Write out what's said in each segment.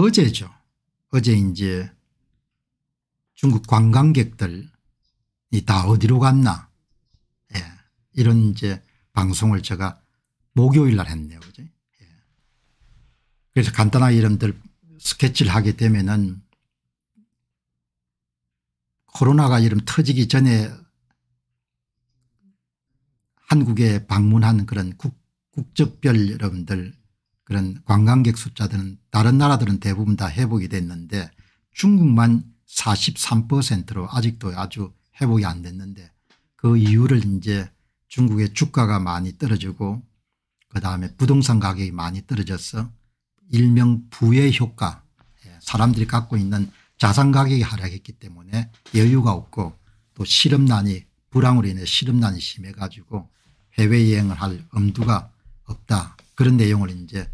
어제죠. 어제 이제 중국 관광객들이 다 어디로 갔나 예. 이런 이제 방송을 제가 목요일 날 했네요. 그죠? 예. 그래서 간단하게 이름들 스케치를 하게 되면은 코로나가 이름 터지기 전에 한국에 방문한 그런 국, 국적별 여러분들 그런 관광객 숫자들은 다른 나라들은 대부분 다 회복이 됐는데 중국만 43%로 아직도 아주 회복이 안 됐는데 그 이유를 이제 중국의 주가가 많이 떨어지고 그다음에 부동산 가격이 많이 떨어져서 일명 부의 효과 예, 사람들이 갖고 있는 자산 가격이 하락했기 때문에 여유가 없고 또 실업난이 불황으로 인해 실업난이 심해 가지고 해외여행을 할 엄두가 없다 그런 내용을 이제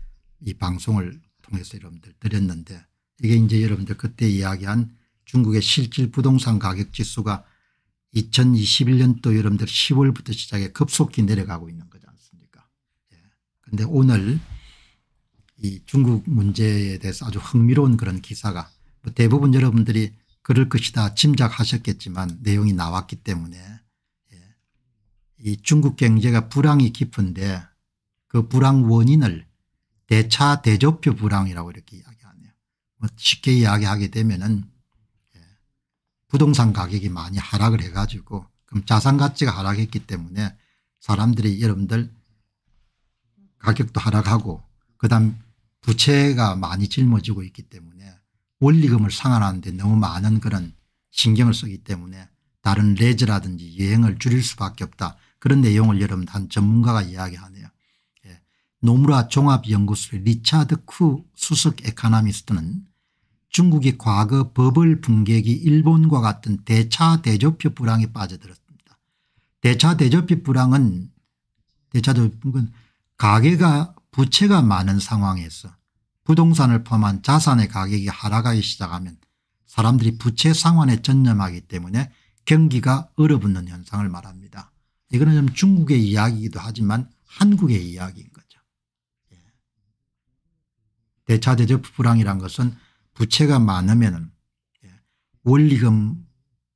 이 방송을 통해서 여러분들 드렸는데 이게 이제 여러분들 그때 이야기한 중국의 실질 부동산 가격 지수가 2021년도 여러분들 10월부터 시작해 급속히 내려가고 있는 거지 않습니까 예. 근데 오늘 이 중국 문제에 대해서 아주 흥미로운 그런 기사가 뭐 대부분 여러분들이 그럴 것이다 짐작하셨겠지만 내용이 나왔기 때문에 예. 이 중국 경제가 불황이 깊은데 그 불황 원인을 대차 대조표 불황이라고 이렇게 이야기하네요. 뭐 쉽게 이야기하게 되면은 예, 부동산 가격이 많이 하락을 해가지고 그럼 자산 가치가 하락했기 때문에 사람들이 여러분들 가격도 하락하고 그다음 부채가 많이 짊어지고 있기 때문에 원리금을 상환하는데 너무 많은 그런 신경을 쓰기 때문에 다른 레저라든지 여행을 줄일 수밖에 없다. 그런 내용을 여러분 한 전문가가 이야기하네요. 노무라 종합연구소의 리차드 쿠 수석 에카나미스트는 중국이 과거 버블 붕괴기 일본과 같은 대차 대조표 불황에 빠져들었습니다. 대차 대조표 불황은 대차 대조표는 가계가 부채가 많은 상황에서 부동산을 포함한 자산의 가격이 하락하기 시작하면 사람들이 부채 상환에 전념하기 때문에 경기가 얼어붙는 현상을 말합니다. 이거는 좀 중국의 이야기이기도 하지만 한국의 이야기입니다. 대차대적 불황이란 것은 부채가 많으면 예, 원리금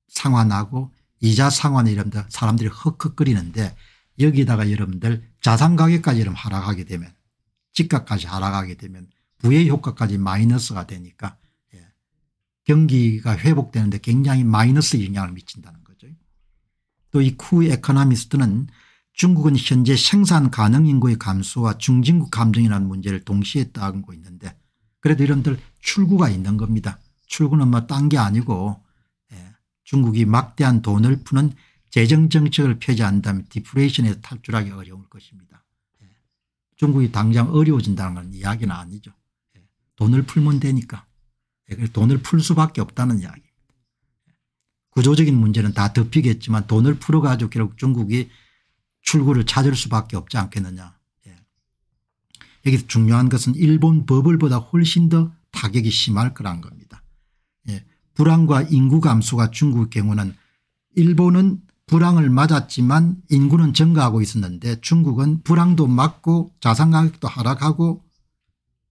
상환하고 이자 상환이 여러분들 사람들이 헉헉거리는데 여기다가 여러분들 자산 가격까지 여러분 하락하게 되면 집값까지 하락하게 되면 부의 효과까지 마이너스가 되니까 예. 경기가 회복되는데 굉장히 마이너스 영향을 미친다는 거죠. 또 이 쿠 에코노미스트는 중국은 현재 생산 가능 인구의 감소와 중진국 감정이라는 문제를 동시에 따고 있는데 그래도 이런들 출구가 있는 겁니다. 출구는 뭐 딴 게 아니고 예, 중국이 막대한 돈을 푸는 재정정책을 폐지한다면 디프레이션에서 탈출하기 어려울 것입니다. 예, 중국이 당장 어려워진다는 건 이야기는 아니죠. 예, 돈을 풀면 되니까. 돈을 풀 수밖에 없다는 이야기입니다. 구조적인 문제는 다 덮이겠지만 돈을 풀어가지고 결국 중국이 출구를 찾을 수밖에 없지 않겠느냐. 예. 여기서 중요한 것은 일본 버블보다 훨씬 더 타격이 심할 거란 겁니다. 예. 불황과 인구 감소가 중국의 경우는 일본은 불황을 맞았지만 인구는 증가하고 있었는데 중국은 불황도 맞고 자산 가격도 하락하고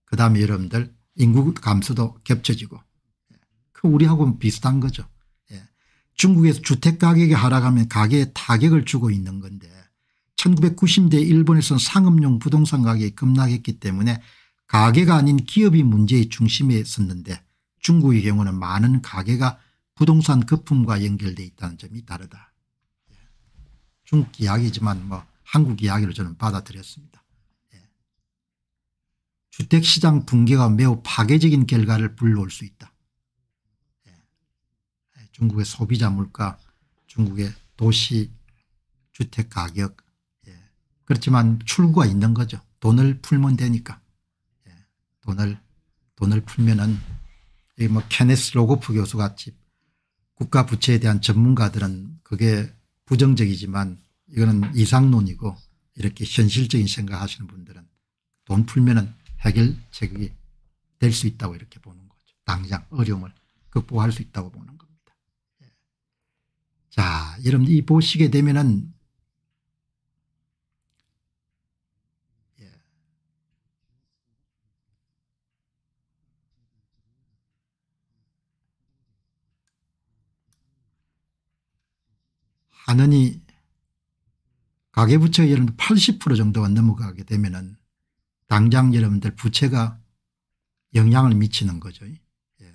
그다음에 여러분들 인구 감소도 겹쳐지고 예. 그 우리하고 비슷한 거죠. 예. 중국에서 주택가격이 하락하면 가게에 타격을 주고 있는 건데 1990대 일본에서는 상업용 부동산 가격이 급락했기 때문에 가게가 아닌 기업이 문제의 중심에 있었는데 중국의 경우는 많은 가게가 부동산 거품과 연결돼 있다는 점이 다르다. 중국 이야기지만 뭐 한국 이야기로 저는 받아들였습니다. 예. 주택시장 붕괴가 매우 파괴적인 결과를 불러올 수 있다. 예. 중국의 소비자 물가 중국의 도시 주택 가격 그렇지만 출구가 있는 거죠. 돈을 풀면 되니까. 예. 돈을, 돈을 풀면은, 뭐 케네스 로고프 교수 같이 국가 부채에 대한 전문가들은 그게 부정적이지만 이거는 이상론이고 이렇게 현실적인 생각하시는 분들은 돈 풀면은 해결책이 될 수 있다고 이렇게 보는 거죠. 당장 어려움을 극복할 수 있다고 보는 겁니다. 예. 자, 여러분 이 보시게 되면은 하느니 가계부채가 여러분80% 정도가 넘어가게 되면은 당장 여러분들 부채가 영향을 미치는 거죠. 예.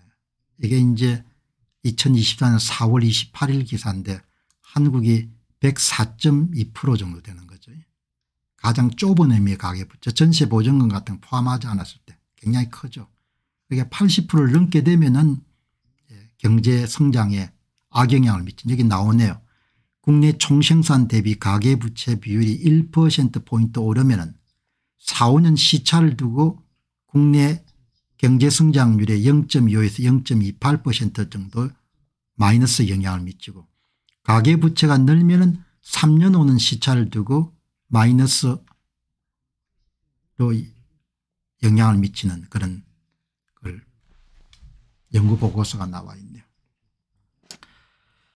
이게 이제 2024년 4월 28일 기사인데 한국이 104.2% 정도 되는 거죠. 가장 좁은 의미의 가계부채 전세보증금 같은 포함하지 않았을 때 굉장히 크죠. 그게 그러니까 80%를 넘게 되면 은 예, 경제 성장에 악영향을 미친 여기 나오네요. 국내 총생산 대비 가계부채 비율이 1%포인트 오르면 4 5년 시차를 두고 국내 경제성장률의 0.25에서 0.28% 정도 마이너스 영향을 미치고 가계부채가 늘면 3년 오는 시차를 두고 마이너스로 영향을 미치는 그런 걸 연구보고서가 나와 있네요.